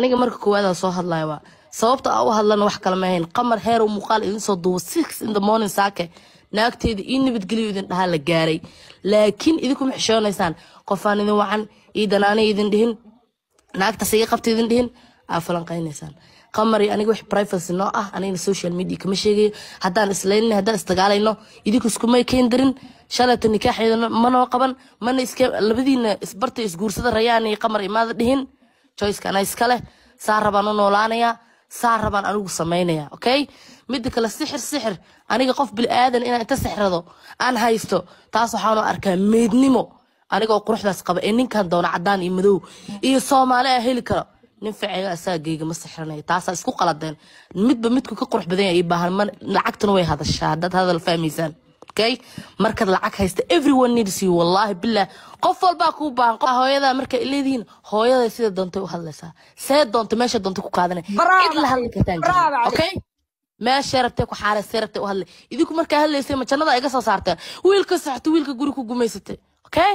aniga marka koowaadaan soo hadlaya waa sababta aa u hadlana wax kale maahayn qamar heerow muuqaal idinsoo duuba six in the morning saake naagteeda ii nabadgelyo idin dhahaa la gaaray laakiin idinkuma xishoonaysaan qofaan idin wacan ii danaanay idin dhihin naagtaas ii qabta idin dhihin aa falanqaynaysaan qamari aniga wix privacy noo ah anigana social media kama sheegayo haddaan islaynina haddaan isdagaalayno idinku iskumay keyn darin shalayta nikaaxeeda manoo qaban mana labadiina isbarta isguursada rayaanay qamar imaada dhihin joycekana leh saa rabaan u noolaanayaa saa rabaan anigu samaynaya okay midda kale sixir sixir aniga qof bilaadan inaan inta sixrado aan haysto taas waxaanu arkaa meydnimo anigoo quruxdaas qaba ee ninkan doona cadaan iyo madow iyo soomaali a ah heli karo nin ficega asaageyga ah, ma sixranaya taasaa isku qaladeen midba midku ka qurux badan yahay iyo baahan lacagtuna way hadashaa dad hadal fahmaysaan okay markaad lacag haysta everyone needs you wallahi billah qof walbaa kuu baahan qof hooyada marka ileediin hooyada sida doonto u hadlaysaa see doonto meesha doonto ku kaadanay cid la hadli kartaan okay meesha rabtay ku xaaraystay rabtay u hadlay idinku markaa hadlaysay ma iga soo saarteen wiilka saxto wiilka guri ku gumaysatay okay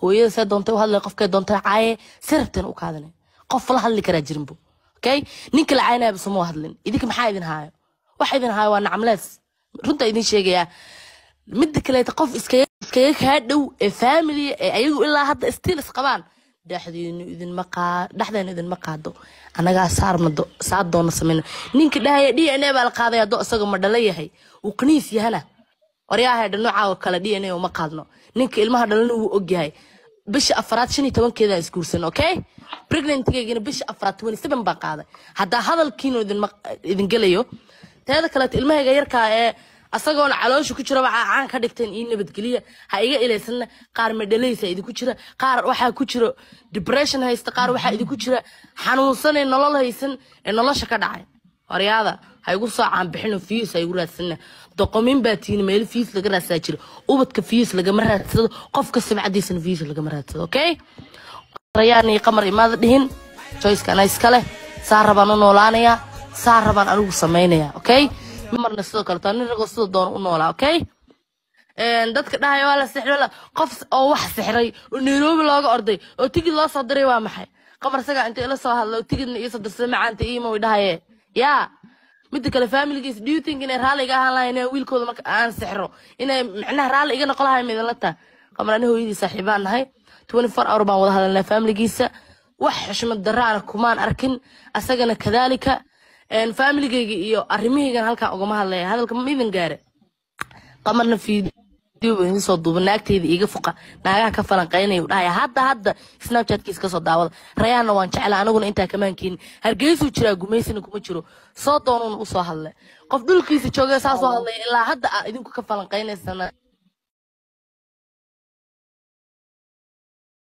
hooyada see doonto u hadlay qofkay doonto caaye si rabteen u kaadanay qof la hadli karaa jirinbu okay ninka la caynaya bisuma hadlin idinka maxaa idin haayo waxa idin haayo waa nacmlees runta idin sheegayaa midda kaleeta qof iskaga kaa dhow ee faamilia ee ayagu ilaa hadda stiil isqabaan dhexdeenu idinma qaado annagaa saarmado saa doona samayno ninka dhahaya d n a baa la qaadaya adoo isaga ma dhala yahay uu qaniis yahana oryaaha dha noocaa kale d n a uma qaadno ninka ilmaha dhalana wuu ogyahay bisha afaraad shan iyo tobankeedaa isguursan okay pregnantigeygana bisha afaraad twenty seven baan qaaday haddaa hadalkiinu idin gelayo teeda kaleeto ilmahayga yarkaa ee asagoona caloosha ku jiraba caacaan ka dhigteen io nabadgeliya ha iga ilaysanna qaar medhalaysa idinku jira qaar waxaa ku jira dibression haysta qaar waxaa idinku jira xanuunsanee nolol haysan ee nolosha ka dhacay horyaada ha igu soocaan bixino fiis ha igu raadsana doqomin baa tiini meel fiis laga raadsaa jira ubadka fiis lagama raadsado qofka sibcadiisana fiis lagama raadsado okay qarayaanay qamar imaada dhihin joyskana iskale saa rabaan u noolaanayaa saara baan anigu samaynayaa okay marna sidoo kale taa nin ragoo sida doona u noolaa okay dadka dhahaya waa la sixiro qof oo wax sixray oo nairobi looga orday oo tigid loo soo diray waa maxay qamar sagaa inta ila soo hadla oo tigidna iyo sadirsada macaanta iima way dhahaye yaa midda kale familigiis do you think inay raalli iga ahaan lahayn inay wiilkooda marka aan sixro inay micnaha raalli iga noqon lahayn midin la taa qamar ani hooyadii saaxiibaan nahay twenty four hour baan wada hadalnaa familigiisa wax xushmad darraana kumaan arkin asagana kadaalika faamiligeyga iyo arimahaygan halkaa ugama hadlaya hadalka ma gaara qamarna fiidiyo soo duuba naagteyda iga fuqa naagaha ka falanqaynaya dhahaya hadda hadda snapchatkiis kasoo daawada rayaanna waan jecla anaguna intaa kamaankeeni hargeysuu jiraa gumaysina kuma jiro soo doonuuna usoo hadle qof dhulkiisa jooge saa soo hadlaya ilaa hadda ah, idinku ka falanqaynaysana